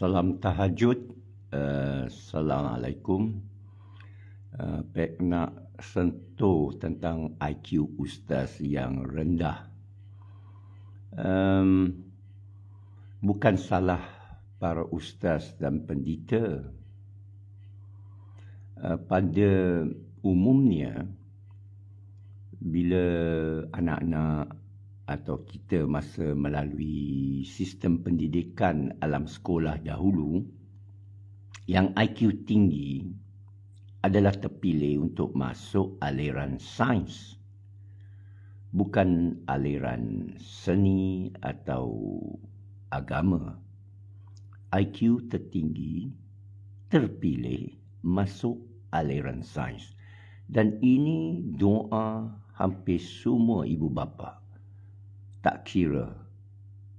salam tahajud. Uh, Assalamualaikum. Uh, Pek nak sentuh tentang IQ ustaz yang rendah. Um, bukan salah para ustaz dan pendeta. Uh, eh, pada umumnya, bila anak-anak atau kita masa melalui sistem pendidikan alam sekolah dahulu yang IQ tinggi adalah terpilih untuk masuk aliran sains bukan aliran seni atau agama IQ tertinggi terpilih masuk aliran sains dan ini doa hampir semua ibu bapa tak kira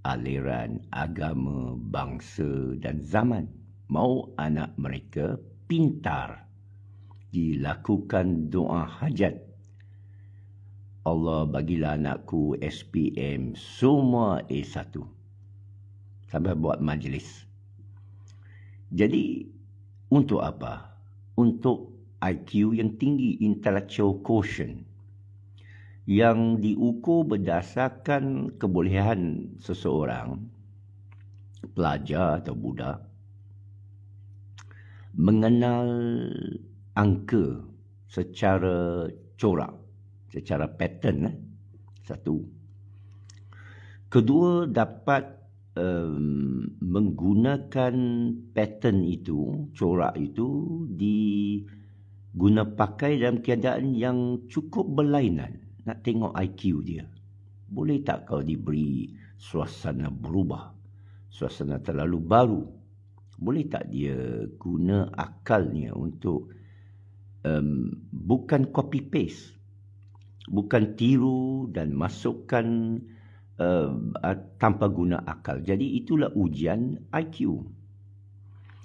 aliran, agama, bangsa dan zaman. Mau anak mereka pintar dilakukan doa hajat. Allah bagilah anakku SPM semua A1. Sampai buat majlis. Jadi untuk apa? Untuk IQ yang tinggi, intellectual quotient yang diukur berdasarkan kebolehan seseorang pelajar atau budak mengenal angka secara corak secara pattern eh? satu kedua dapat um, menggunakan pattern itu corak itu di guna pakai dalam keadaan yang cukup berlainan nak tengok IQ dia. Boleh tak kau diberi suasana berubah? Suasana terlalu baru. Boleh tak dia guna akalnya untuk um, bukan copy paste. Bukan tiru dan masukkan uh, tanpa guna akal. Jadi itulah ujian IQ.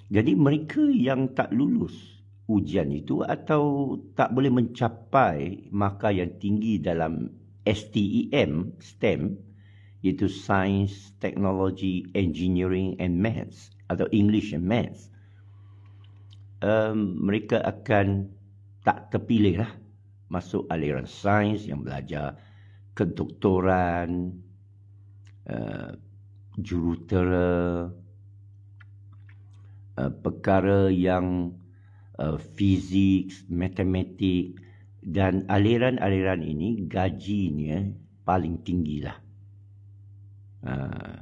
Jadi mereka yang tak lulus ujian itu atau tak boleh mencapai maka yang tinggi dalam STEM, STEM iaitu Science, Technology, Engineering and Maths atau English and Maths. Um, mereka akan tak terpilih lah masuk aliran sains yang belajar kedoktoran, uh, jurutera, uh, perkara yang fizik, uh, matematik dan aliran-aliran ini gajinya paling tinggi lah. Uh,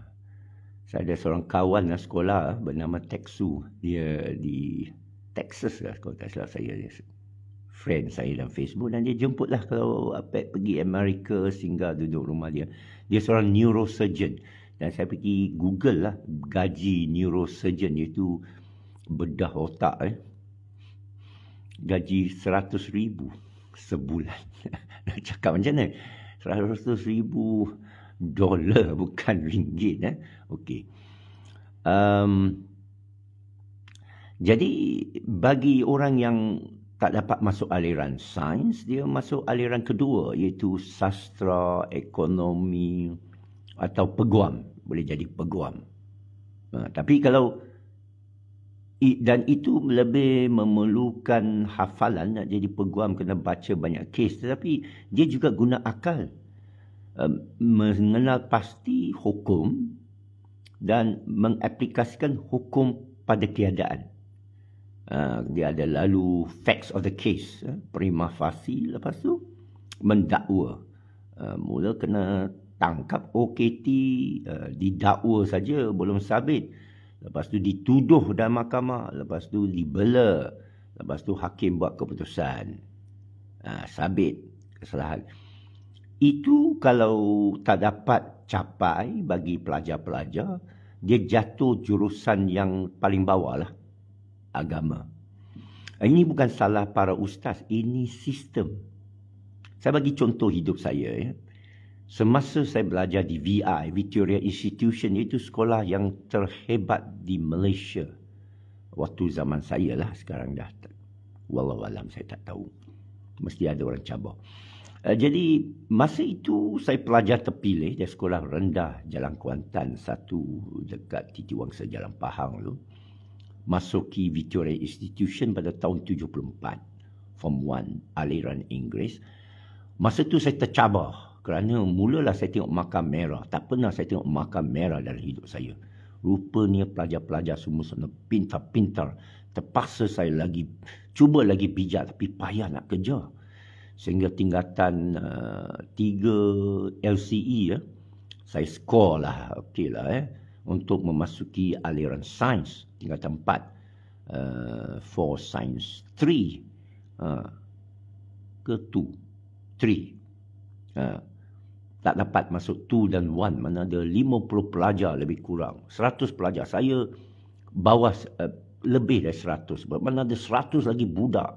saya ada seorang kawan lah sekolah uh, bernama Texu. Dia di Texas lah kalau tak salah saya. Dia friend saya dalam Facebook dan dia jemput lah kalau Pat pergi Amerika sehingga duduk rumah dia. Dia seorang neurosurgeon dan saya pergi Google lah gaji neurosurgeon iaitu bedah otak eh gaji seratus ribu sebulan. cakap macam mana? Seratus ribu dolar bukan ringgit. Eh? Okey. Um, jadi bagi orang yang tak dapat masuk aliran sains, dia masuk aliran kedua iaitu sastra, ekonomi atau peguam. Boleh jadi peguam. Uh, tapi kalau dan itu lebih memerlukan hafalan nak jadi peguam kena baca banyak kes tetapi dia juga guna akal mengenal pasti hukum dan mengaplikasikan hukum pada keadaan ha, dia ada lalu facts of the case ha, prima facie lepas tu mendakwa ha, mula kena tangkap OKT didakwa saja belum sabit Lepas tu dituduh dalam mahkamah. Lepas tu dibela. Lepas tu hakim buat keputusan. Ha, sabit kesalahan. Itu kalau tak dapat capai bagi pelajar-pelajar, dia jatuh jurusan yang paling bawah lah. Agama. Ini bukan salah para ustaz. Ini sistem. Saya bagi contoh hidup saya. Ya. Semasa saya belajar di VI, Victoria Institution, itu sekolah yang terhebat di Malaysia. Waktu zaman saya lah sekarang dah. Walau alam saya tak tahu. Mesti ada orang cabar. Eh, jadi masa itu saya pelajar terpilih dari sekolah rendah Jalan Kuantan satu dekat Titi Wangsa Jalan Pahang tu. Masuki Victoria Institution pada tahun 74. Form 1 aliran Inggeris. Masa tu saya tercabar. Kerana mulalah saya tengok makam merah. Tak pernah saya tengok makam merah dalam hidup saya. Rupanya pelajar-pelajar semua sana pintar-pintar. Terpaksa saya lagi, cuba lagi pijak tapi payah nak kerja. Sehingga tingkatan eh, tiga uh, LCE ya. Saya skor lah, okey lah eh. Untuk memasuki aliran sains tingkatan empat. Uh, eh, for sains three. Uh, ke two. Three. Uh, tak dapat masuk two dan one mana ada lima puluh pelajar lebih kurang seratus pelajar saya bawah uh, lebih dari seratus mana ada seratus lagi budak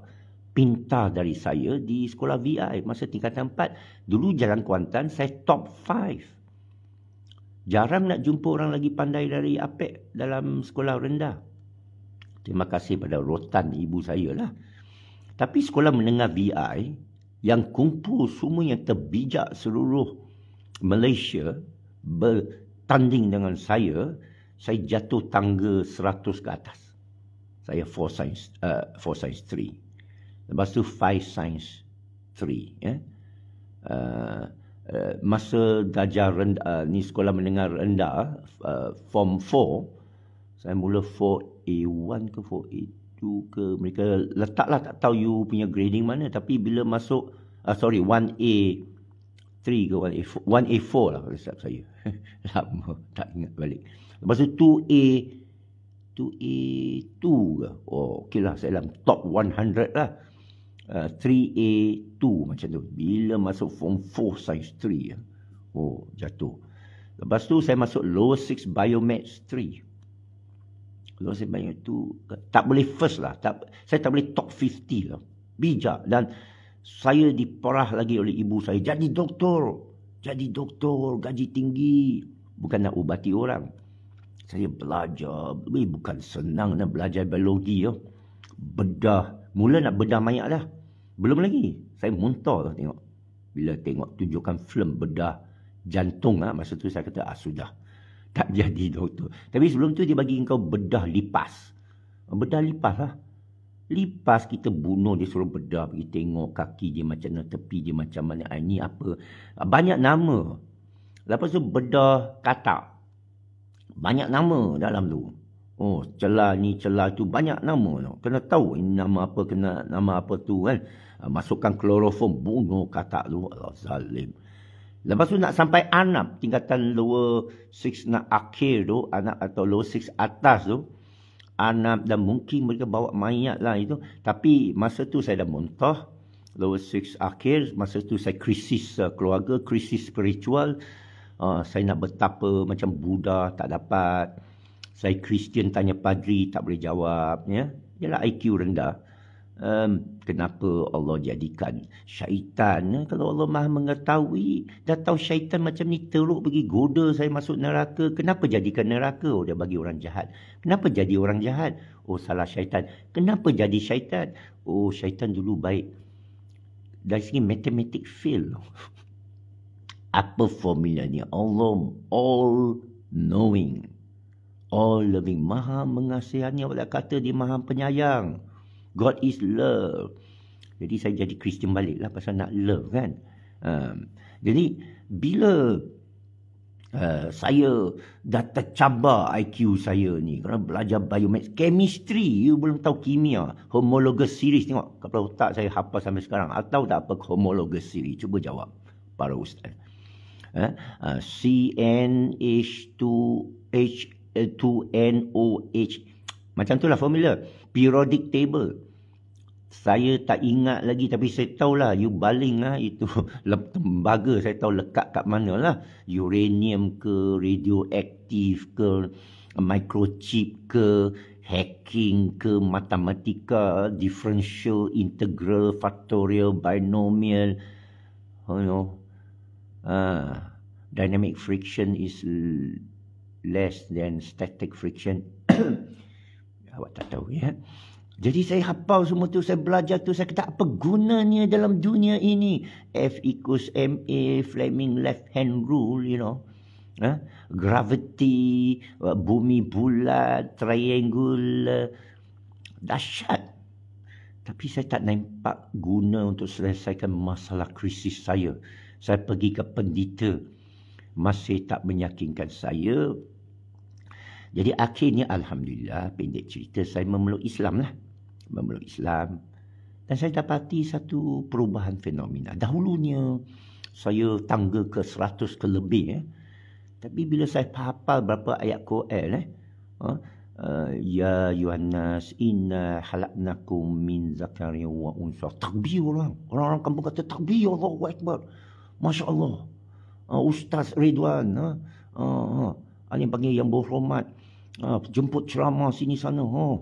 pintar dari saya di sekolah VI masa tingkatan empat dulu jalan Kuantan saya top five jarang nak jumpa orang lagi pandai dari APEC dalam sekolah rendah terima kasih pada rotan ibu saya lah tapi sekolah menengah VI yang kumpul semua yang terbijak seluruh Malaysia bertanding dengan saya, saya jatuh tangga 100 ke atas. Saya 4 science uh, science 3. Lepas tu 5 science 3, ya. Eh? Uh, Uh, masa darjah rendah uh, ni sekolah mendengar rendah uh, form 4 saya mula 4A1 ke 4A2 ke mereka letaklah tak tahu you punya grading mana tapi bila masuk uh, sorry 1A 3 ke 1A4 1A4 lah kalau silap saya Lama tak ingat balik Lepas tu 2A 2A2 ke Oh ok lah saya dalam top 100 lah uh, 3A2 macam tu Bila masuk form 4 size 3 ya. Oh jatuh Lepas tu saya masuk lower 6 biomatch 3 kalau saya banyak tu tak boleh first lah. Tak, saya tak boleh top 50 lah. Bijak dan saya diperah lagi oleh ibu saya jadi doktor jadi doktor gaji tinggi bukan nak ubati orang saya belajar eh, bukan senang nak belajar biologi ya bedah mula nak bedah mayat dah belum lagi saya muntah lah tengok bila tengok tunjukkan filem bedah jantung ah masa tu saya kata ah sudah tak jadi doktor tapi sebelum tu dia bagi engkau bedah lipas bedah lipas lah Lipas kita bunuh dia suruh bedah pergi tengok kaki dia macam mana, tepi dia macam mana. Ah, ini apa? Ah, banyak nama. Lepas tu bedah kata Banyak nama dalam tu. Oh, celah ni, celah tu. Banyak nama. No. Kena tahu ini nama apa, kena nama apa tu kan. Ah, masukkan kloroform, bunuh kata tu. Allah zalim. Lepas tu nak sampai anak tingkatan lower six nak akhir tu, anak atau lower six atas tu anak dan mungkin mereka bawa mayat lah itu. Tapi masa tu saya dah muntah. Lower six akhir, masa tu saya krisis uh, keluarga, krisis spiritual. Uh, saya nak betapa macam Buddha tak dapat. Saya Kristian tanya padri tak boleh jawab. Ya? Yalah IQ rendah um, kenapa Allah jadikan syaitan. Eh, kalau Allah maha mengetahui, dah tahu syaitan macam ni teruk pergi goda saya masuk neraka. Kenapa jadikan neraka? Oh, dia bagi orang jahat. Kenapa jadi orang jahat? Oh, salah syaitan. Kenapa jadi syaitan? Oh, syaitan dulu baik. Dari segi matematik fail. Apa formula ni? Allah all knowing. All loving. Maha mengasihani. Allah kata dia maha penyayang. God is love. Jadi saya jadi Kristian balik lah pasal nak love kan. Um, jadi bila uh, saya dah tercabar IQ saya ni. Kerana belajar biomedical chemistry. You belum tahu kimia. Homologous series tengok. Kalau otak saya hafal sampai sekarang. Atau tak apa homologous series. Cuba jawab para ustaz. Uh, ah, cnh 2 h 2 eh, H. Macam tu lah formula Periodic table saya tak ingat lagi tapi saya tahu lah. you baling lah itu tembaga saya tahu lekat kat mana lah uranium ke radioaktif ke microchip ke hacking ke matematika differential integral factorial binomial oh no ah dynamic friction is less than static friction awak tak tahu ya jadi saya hafal semua tu, saya belajar tu, saya kata apa gunanya dalam dunia ini? F equals MA, Fleming left hand rule, you know. Ha? Gravity, bumi bulat, triangle, dahsyat. Tapi saya tak nampak guna untuk selesaikan masalah krisis saya. Saya pergi ke pendita, masih tak menyakinkan saya. Jadi akhirnya Alhamdulillah, pendek cerita, saya memeluk Islam lah memeluk Islam dan saya dapati satu perubahan fenomena. Dahulunya saya tangga ke seratus ke lebih eh. Tapi bila saya hafal berapa ayat Quran eh, ha? Eh, ya yuhannas inna khalaqnakum min zakari wa unsa. Takbir orang. Orang-orang kampung kata takbir Allahu Akbar. Masya-Allah. Uh, Ustaz Ridwan ha? Uh, uh, Alim panggil yang berhormat uh, Jemput ceramah sini sana ha? Uh.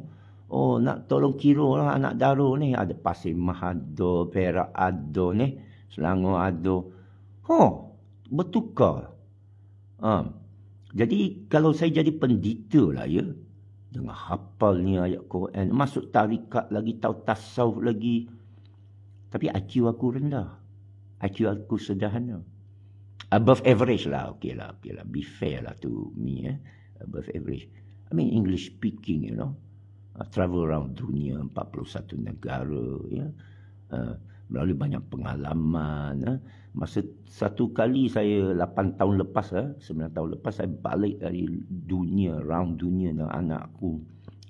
Oh nak tolong kira lah anak daru ni Ada Pasir Mah ada Perak ada ni Selangor ada Oh bertukar um, Jadi kalau saya jadi pendita lah ya Dengan hafal ni ayat Quran Masuk tarikat lagi tahu tasawuf lagi Tapi IQ aku rendah IQ aku sederhana Above average lah Okay lah, okay lah. Be fair lah tu me eh. Above average I mean English speaking you know uh, travel around dunia 41 negara ya uh, melalui banyak pengalaman uh. masa satu kali saya 8 tahun lepas uh, 9 tahun lepas saya balik dari dunia round dunia dengan anakku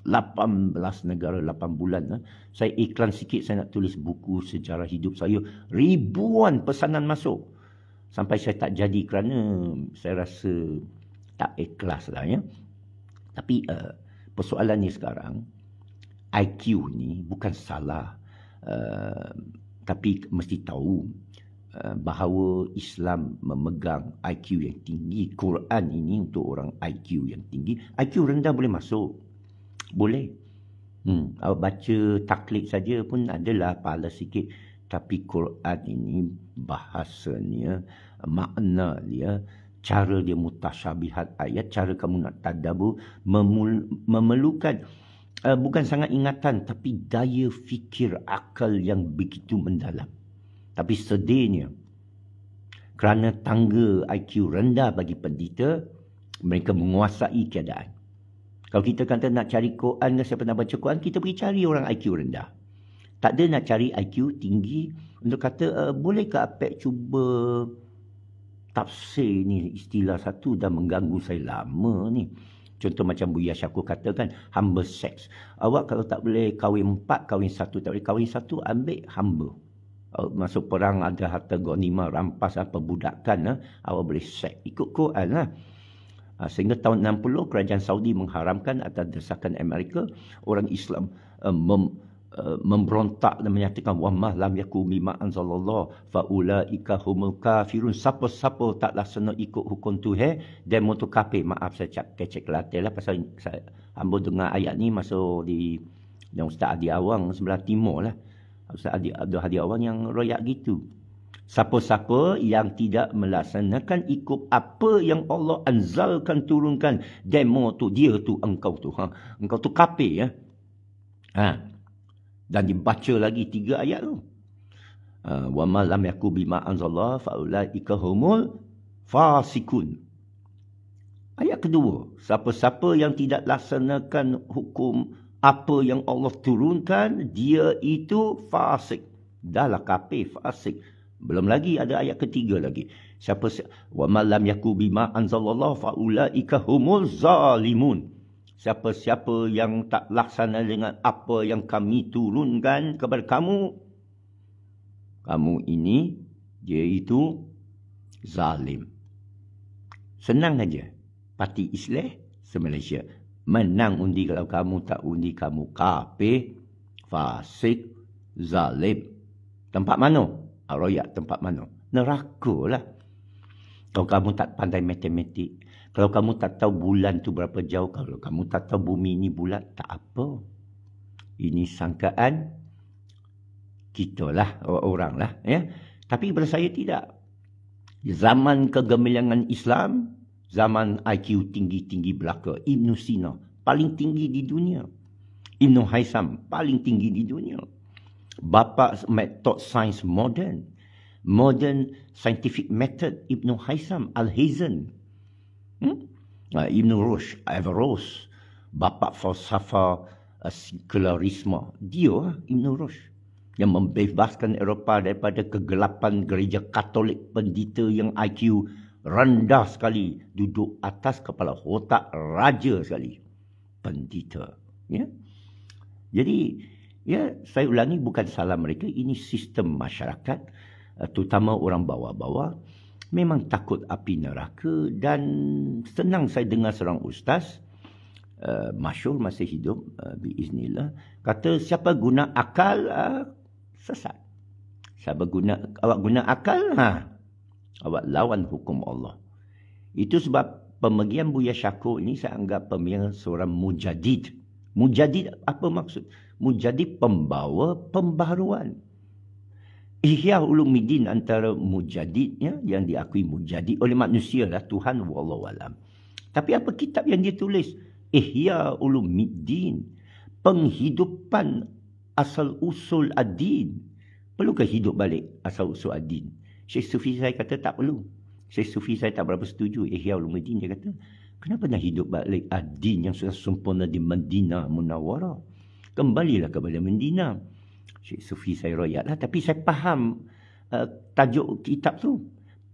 18 negara 8 bulan uh. saya iklan sikit saya nak tulis buku sejarah hidup saya ribuan pesanan masuk sampai saya tak jadi kerana saya rasa tak ikhlas lah ya. Tapi uh, persoalannya sekarang, IQ ni bukan salah uh, tapi mesti tahu uh, bahawa Islam memegang IQ yang tinggi Quran ini untuk orang IQ yang tinggi IQ rendah boleh masuk boleh hmm awak baca taklid saja pun adalah pahala sikit tapi Quran ini bahasanya makna dia cara dia mutasyabihat ayat cara kamu nak tadabbur memul- memerlukan uh, bukan sangat ingatan tapi daya fikir akal yang begitu mendalam. Tapi sedihnya kerana tangga IQ rendah bagi pendeta, mereka menguasai keadaan. Kalau kita kata nak cari Quran ke siapa nak baca Quran, kita pergi cari orang IQ rendah. Tak ada nak cari IQ tinggi untuk kata, uh, boleh ke Apek cuba tafsir ni istilah satu dah mengganggu saya lama ni. Contoh macam Buya Syakur kata kan, humble sex. Awak kalau tak boleh kahwin empat, kahwin satu. Tak boleh kahwin satu, ambil humble. Awak oh, masuk perang ada harta gonima, rampas, apa, budakkan. Ha? Ah, awak boleh sex. Ikut Quran lah. Ha, sehingga tahun 60, kerajaan Saudi mengharamkan atas desakan Amerika, orang Islam um, mem, Eh, memberontak dan menyatakan wa ma lam yakumi ma anzalallahu fa ulaika humul kafirun siapa-siapa tak laksana ikut hukum tu he dan motor kafir maaf saya cak kecek kelate lah pasal saya ambo dengar ayat ni masa di yang ustaz Adi Awang sebelah timur lah ustaz Adi Abdul Hadi Awang yang royak gitu Siapa-siapa yang tidak melaksanakan ikut apa yang Allah anzalkan turunkan demo tu dia tu engkau tu ha engkau tu kafir ya ha dan dibaca lagi tiga ayat tu. Ah, wa ma lam yakun bima anzalallahu fa ulaika humul fasikun. Ayat kedua, siapa-siapa yang tidak laksanakan hukum apa yang Allah turunkan, dia itu fasik. Dahlah kafir fasik. Belum lagi ada ayat ketiga lagi. Siapa wa ma lam yakun bima anzalallahu fa ulaika humul zalimun. Siapa-siapa yang tak laksana dengan apa yang kami turunkan kepada kamu. Kamu ini, itu zalim. Senang saja. Parti Islam se-Malaysia. Menang undi kalau kamu tak undi kamu kape, fasik, zalim. Tempat mana? Arroyak tempat mana? Neraka lah. Kalau kamu tak pandai matematik, kalau kamu tak tahu bulan tu berapa jauh, kalau kamu tak tahu bumi ini bulat, tak apa. Ini sangkaan kita lah, orang lah. Ya? Tapi pada saya tidak. Zaman kegemilangan Islam, zaman IQ tinggi-tinggi belaka. Ibn Sina, paling tinggi di dunia. Ibn Haisam, paling tinggi di dunia. bapa metode sains modern. Modern scientific method Ibn Haisam, Al-Hazen. Hmm? Uh, Ibn Rush, Averroes, bapa falsafah uh, ah, sekularisme. Dia lah Ibn Rush yang membebaskan Eropah daripada kegelapan gereja katolik pendeta yang IQ rendah sekali duduk atas kepala otak raja sekali pendeta ya jadi ya saya ulangi bukan salah mereka ini sistem masyarakat ah, terutama orang bawah-bawah memang takut api neraka dan senang saya dengar seorang ustaz Uh, eh, masyur masih hidup uh, biiznillah kata siapa guna akal uh, sesat siapa guna awak guna akal ha awak lawan hukum Allah itu sebab pemegian Buya Syakur ini saya anggap pemegian seorang mujadid mujadid apa maksud mujadid pembawa pembaruan Ihya Ulumuddin antara mujadidnya yang diakui mujadid oleh manusia lah Tuhan wallahu alam. Tapi apa kitab yang dia tulis? Ihya Ulumuddin penghidupan asal usul ad-din. Perlu ke hidup balik asal usul ad-din? Syekh Sufi saya kata tak perlu. Syekh Sufi saya tak berapa setuju Ihya Ulumuddin dia kata Kenapa nak hidup balik ad yang sudah sempurna di Madinah Munawwarah? Kembalilah kepada Madinah. Syekh Sufi saya royak lah. Tapi saya faham uh, tajuk kitab tu.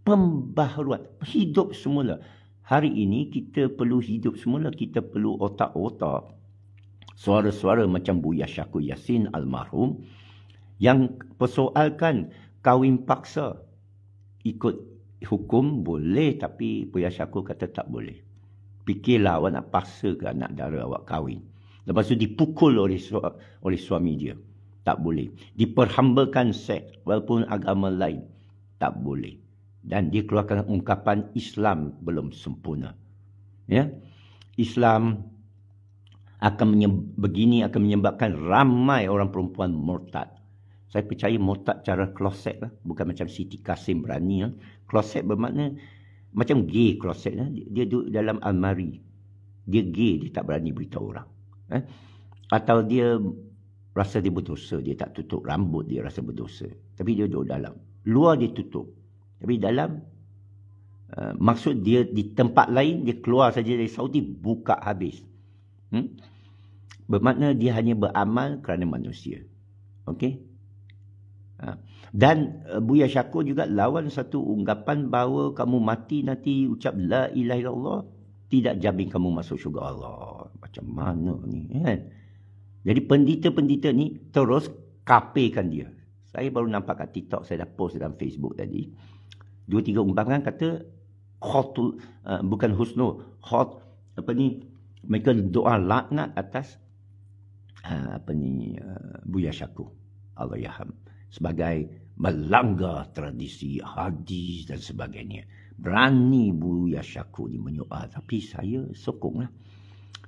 Pembaharuan. Hidup semula. Hari ini kita perlu hidup semula. Kita perlu otak-otak. Suara-suara macam Buya Syakur Yasin almarhum. Yang persoalkan kawin paksa. Ikut hukum boleh tapi Buya Syakur kata tak boleh. Fikirlah awak nak paksa ke anak dara awak kahwin. Lepas tu dipukul oleh, su- oleh suami dia tak boleh. Diperhambakan seks walaupun agama lain, tak boleh. Dan dia keluarkan ungkapan Islam belum sempurna. Ya? Islam akan begini akan menyebabkan ramai orang perempuan murtad. Saya percaya murtad cara kloset lah. Bukan macam Siti Kasim berani lah. Kloset bermakna macam gay kloset lah. Dia duduk dalam almari. Dia gay, dia tak berani beritahu orang. Eh? Atau dia rasa dia berdosa dia tak tutup rambut dia rasa berdosa tapi dia duduk dalam luar dia tutup tapi dalam uh, maksud dia di tempat lain dia keluar saja dari Saudi buka habis hmm? bermakna dia hanya beramal kerana manusia okey ha. dan uh, Buya Syakur juga lawan satu ungkapan bahawa kamu mati nanti ucap la ilaha illallah tidak jamin kamu masuk syurga Allah macam mana ni eh? Jadi pendeta-pendeta ni terus kapekan dia. Saya baru nampak kat TikTok, saya dah post dalam Facebook tadi. Dua tiga umpangan kata khotul, uh, bukan husnul, khot apa ni mereka doa laknat atas uh, apa ni uh, Buya Syakur Allah Yaham sebagai melanggar tradisi hadis dan sebagainya. Berani Buya Syakur ni menyoal tapi saya sokonglah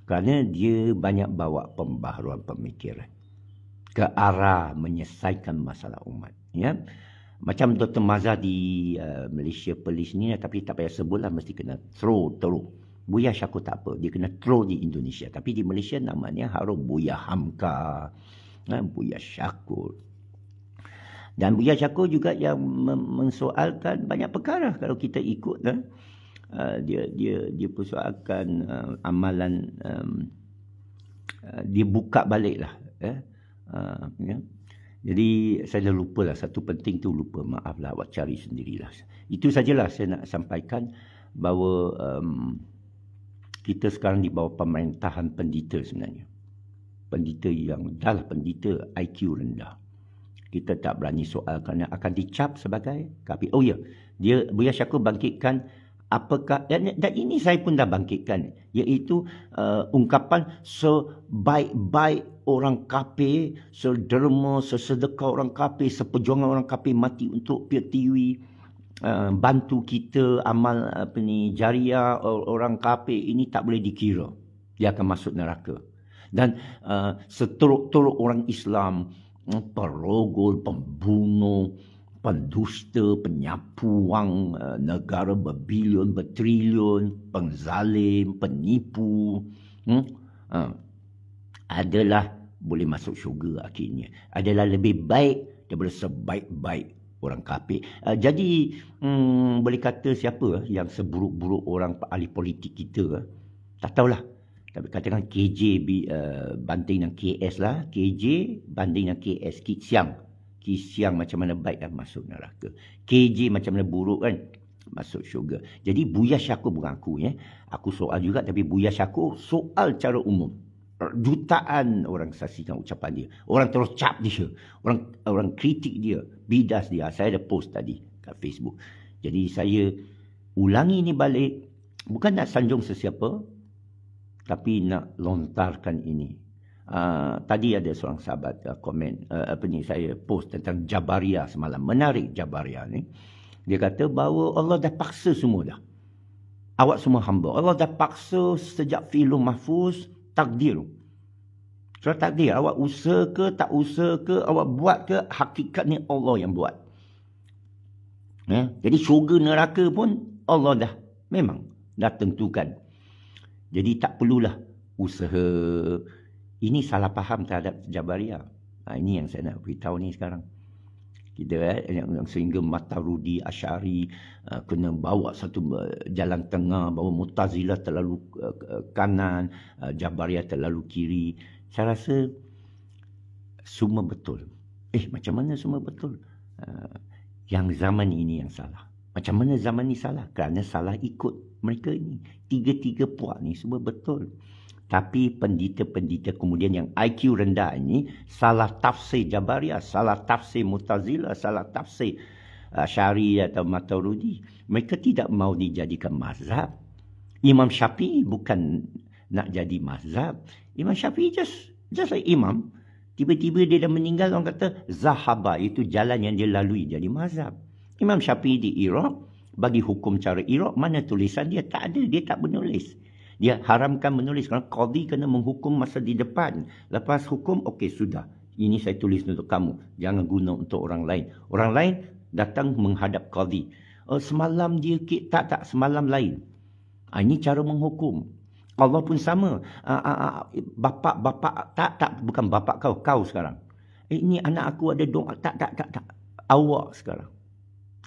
kerana dia banyak bawa pembaharuan pemikiran ke arah menyelesaikan masalah umat ya macam Dr. Mazhar di uh, eh, Malaysia Polis ni tapi tak payah sebutlah mesti kena throw throw Buya Syakur tak apa dia kena throw di Indonesia tapi di Malaysia namanya harum Buya Hamka ya, Buya Syakur dan Buya Syakur juga yang mensoalkan banyak perkara kalau kita ikut eh? uh, dia dia dia persoalkan uh, amalan um, uh, dia buka baliklah eh uh, ya jadi saya dah lupa lah satu penting tu lupa maaflah awak cari sendirilah itu sajalah saya nak sampaikan bahawa um, kita sekarang di bawah pemerintahan pendita sebenarnya pendita yang dah lah pendita IQ rendah kita tak berani soal kerana akan dicap sebagai kapi oh ya yeah. dia Buya Syakur bangkitkan apakah dan, dan ini saya pun dah bangkitkan iaitu uh, ungkapan sebaik-baik orang kafir sederma sesedekah orang kafir seperjuangan orang kafir mati untuk PTUI Uh, bantu kita amal apa ni jariah orang kafir ini tak boleh dikira dia akan masuk neraka dan uh, seteruk-teruk orang Islam hmm, perogol pembunuh pendusta, penyapu wang eh, negara berbilion, bertrilion, pengzalim, penipu, hmm? ha. adalah boleh masuk syurga akhirnya. Adalah lebih baik daripada sebaik-baik orang kafir. Uh, jadi hmm, boleh kata siapa eh, yang seburuk-buruk orang ahli politik kita tak tahulah. Tapi katakan KJ uh, banding dengan KS lah. KJ banding dengan KS. Kit Siang kisiang macam mana baik kan masuk neraka. KJ macam mana buruk kan masuk syurga. Jadi buya syakur bukan aku ya. Aku soal juga tapi buya syakur soal cara umum. Jutaan orang saksikan ucapan dia. Orang terus cap dia. Orang orang kritik dia. Bidas dia. Saya ada post tadi kat Facebook. Jadi saya ulangi ni balik. Bukan nak sanjung sesiapa. Tapi nak lontarkan ini. Uh, tadi ada seorang sahabat uh, komen uh, apa ni saya post tentang Jabaria semalam menarik Jabaria ni dia kata bahawa Allah dah paksa semua dah awak semua hamba Allah dah paksa sejak filum mahfuz takdir surat takdir awak usaha ke tak usaha ke awak buat ke hakikat ni Allah yang buat eh? jadi syurga neraka pun Allah dah memang dah tentukan jadi tak perlulah usaha ini salah faham terhadap Jabaria. Ha, ini yang saya nak beritahu ni sekarang. Kita eh, sehingga Mata Rudi Ashari uh, eh, kena bawa satu uh, jalan tengah bahawa Mutazilah terlalu uh, kanan, uh, Jabaria terlalu kiri. Saya rasa semua betul. Eh macam mana semua betul? Uh, yang zaman ini yang salah. Macam mana zaman ini salah? Kerana salah ikut mereka ini. Tiga-tiga puak ni semua Betul. Tapi pendeta-pendeta kemudian yang IQ rendah ini salah tafsir Jabariyah, salah tafsir Mutazilah, salah tafsir uh, Syari atau Maturudi. Mereka tidak mahu dijadikan mazhab. Imam Syafi'i bukan nak jadi mazhab. Imam Syafi'i just just like imam. Tiba-tiba dia dah meninggal, orang kata Zahaba, itu jalan yang dia lalui jadi mazhab. Imam Syafi'i di Iraq, bagi hukum cara Iraq, mana tulisan dia? Tak ada, dia tak menulis. Dia haramkan menulis kerana qadi kena menghukum masa di depan. Lepas hukum, okey sudah. Ini saya tulis untuk kamu. Jangan guna untuk orang lain. Orang lain datang menghadap qadi. Uh, oh, semalam dia tak tak semalam lain. Uh, ini cara menghukum. Allah pun sama. Bapak-bapak ah, ah, uh, uh, uh, tak tak bukan bapak kau, kau sekarang. Eh, ini anak aku ada doa tak tak tak tak. Awak sekarang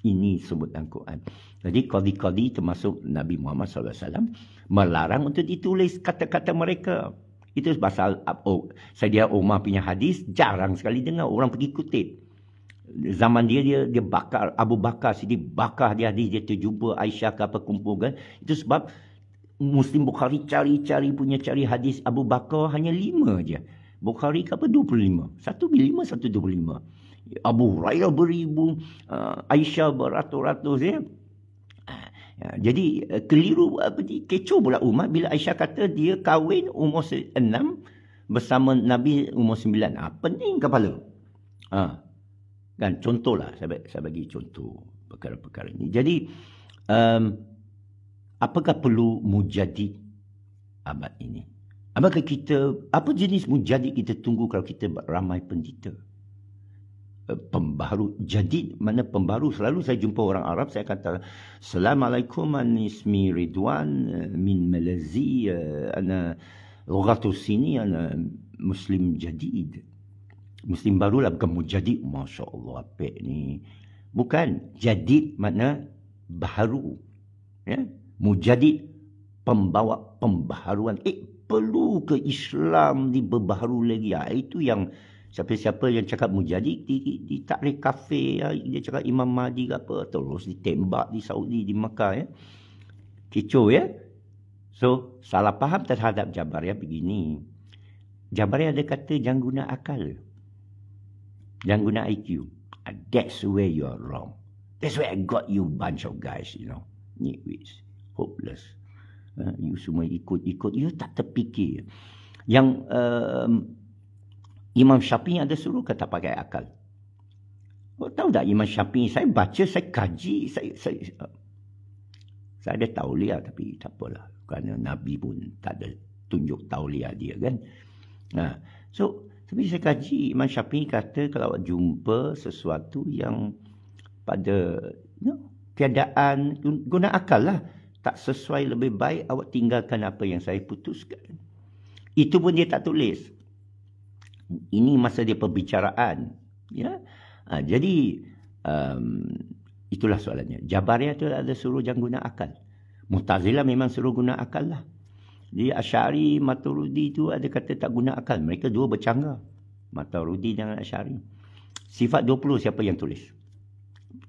ini sebut Al-Quran. Jadi qadi-qadi termasuk Nabi Muhammad SAW melarang untuk ditulis kata-kata mereka. Itu pasal oh, saya dia Umar punya hadis jarang sekali dengar orang pergi kutip. Zaman dia dia dia bakar Abu Bakar Siddiq bakar dia hadis dia terjumpa Aisyah ke apa kumpul Itu sebab Muslim Bukhari cari-cari punya cari hadis Abu Bakar hanya lima je. Bukhari ke apa 25. 1 bil 5 1 25. Abu Hurairah beribu, uh, Aisyah beratus-ratus ya. ya jadi uh, keliru apa ni kecoh pula umat bila Aisyah kata dia kahwin umur 6 bersama Nabi umur 9. Ah pening kepala. Ha. Kan contohlah saya saya bagi contoh perkara-perkara ini. Jadi um, apakah perlu mujadi abad ini? Apakah kita apa jenis mujadi kita tunggu kalau kita ramai pendeta? Eh, pembaharu jadid mana pembaharu selalu saya jumpa orang Arab saya kata assalamualaikum an ismi ridwan eh, min malaysia eh, ana lughatu sini ana muslim jadid muslim baru lah bukan mujadid masya-Allah ape ni bukan jadid makna baru ya mujadid pembawa pembaharuan eh perlu ke Islam diberbaharu lagi ya itu yang Siapa-siapa yang cakap mujadi di, di, di takrik kafe, ya. dia cakap Imam Mahdi ke apa, terus ditembak di Saudi, di Mekah. Ya. Kecoh ya. So, salah faham terhadap Jabariah ya, begini. Jabariah ada kata jangan guna akal. Jangan guna IQ. That's where you are wrong. That's where I got you bunch of guys, you know. Nitwits. Hopeless. Uh, you semua ikut-ikut. You tak terfikir. Yang... Uh, Imam Syafi'i ada suruh kata pakai akal? Oh, tahu tak Imam Syafi'i? Saya baca, saya kaji, saya... saya eh, saya ada tauliah tapi tak apalah. Kerana Nabi pun tak ada tunjuk tauliah dia kan. Nah, ha, so, tapi saya kaji Imam Syafi'i kata kalau jumpa sesuatu yang pada you know, keadaan guna akal lah. Tak sesuai lebih baik awak tinggalkan apa yang saya putuskan. Itu pun dia tak tulis ini masa dia perbicaraan ya ha, jadi um, itulah soalannya jabariyah tu ada suruh jangan guna akal mutazilah memang suruh guna akal lah jadi asy'ari maturidi tu ada kata tak guna akal mereka dua bercanggah maturidi dengan asy'ari sifat 20 siapa yang tulis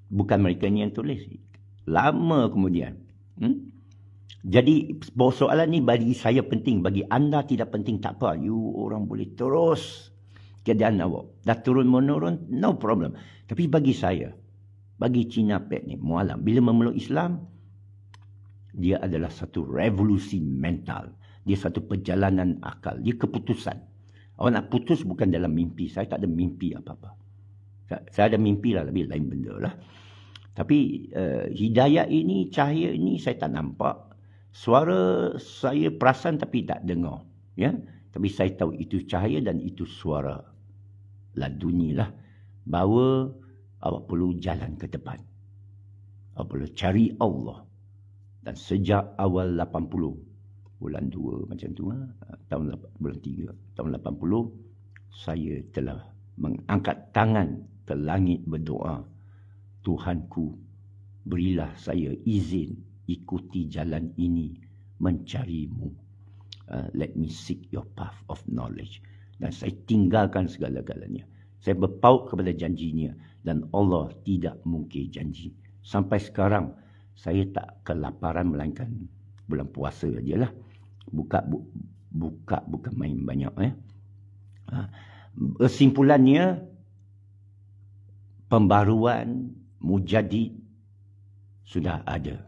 bukan mereka ni yang tulis lama kemudian hmm? Jadi soalan ni bagi saya penting. Bagi anda tidak penting tak apa. You orang boleh terus keadaan awak. Dah turun menurun, no problem. Tapi bagi saya, bagi Cina Pek ni, mualam. Bila memeluk Islam, dia adalah satu revolusi mental. Dia satu perjalanan akal. Dia keputusan. Awak nak putus bukan dalam mimpi. Saya tak ada mimpi apa-apa. Saya ada mimpi lah, lebih lain benda lah. Tapi uh, hidayah ini, cahaya ini saya tak nampak suara saya perasan tapi tak dengar. Ya? Tapi saya tahu itu cahaya dan itu suara. Laduni lah. Bahawa awak perlu jalan ke depan. Awak perlu cari Allah. Dan sejak awal 80, bulan 2 macam tu, ha, tahun bulan 3, tahun 80, saya telah mengangkat tangan ke langit berdoa. Tuhanku, berilah saya izin ikuti jalan ini mencarimu. Uh, let me seek your path of knowledge. Dan saya tinggalkan segala-galanya. Saya berpaut kepada janjinya dan Allah tidak mungkin janji. Sampai sekarang saya tak kelaparan melainkan bulan puasa aja lah. Buka bu, buka bukan main banyak Eh. Ha. Kesimpulannya pembaruan mujadid sudah ada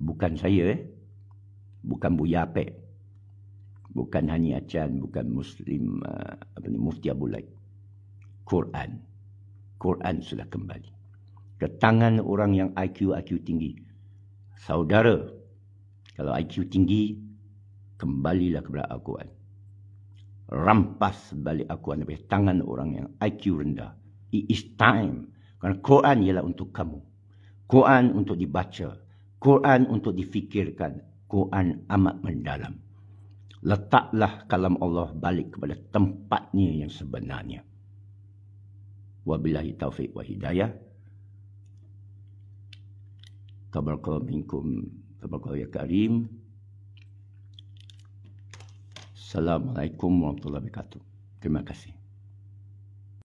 bukan saya eh. Bukan Bu Yapek. Bukan Hani Achan, bukan Muslim uh, apa ni Mufti Abu Laik. Quran. Quran sudah kembali. Ke tangan orang yang IQ IQ tinggi. Saudara, kalau IQ tinggi, kembalilah kepada Al-Quran. Rampas balik Al-Quran dari tangan orang yang IQ rendah. It is time. Kerana Quran ialah untuk kamu. Quran untuk Dibaca. Quran untuk difikirkan. Quran amat mendalam. Letaklah kalam Allah balik kepada tempatnya yang sebenarnya. Wa bilahi taufiq wa hidayah. Tabarakallahu minkum. Tabarakallahu ya karim. Assalamualaikum warahmatullahi wabarakatuh. Terima kasih.